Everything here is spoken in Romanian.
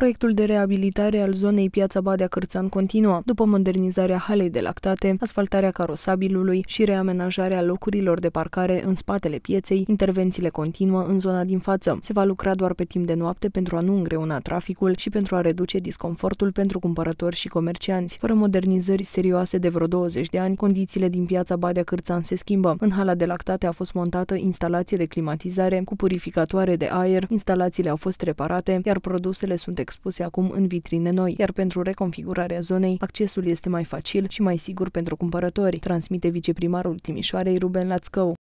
proiectul de reabilitare al zonei Piața Badea-Cârțan continuă, după modernizarea halei de lactate, asfaltarea carosabilului și reamenajarea locurilor de parcare în spatele pieței, intervențiile continuă în zona din față. Se va lucra doar pe timp de noapte pentru a nu îngreuna traficul și pentru a reduce disconfortul pentru cumpărători și comercianți. Fără modernizări serioase de vreo 20 de ani, condițiile din Piața Badea-Cârțan se schimbă. În hala de lactate a fost montată instalație de climatizare cu purificatoare de aer, instalațiile au fost reparate, iar produsele sunt expuse acum în vitrine noi, iar pentru reconfigurarea zonei, accesul este mai facil și mai sigur pentru cumpărători, transmite viceprimarul Timișoarei Ruben Lațcău.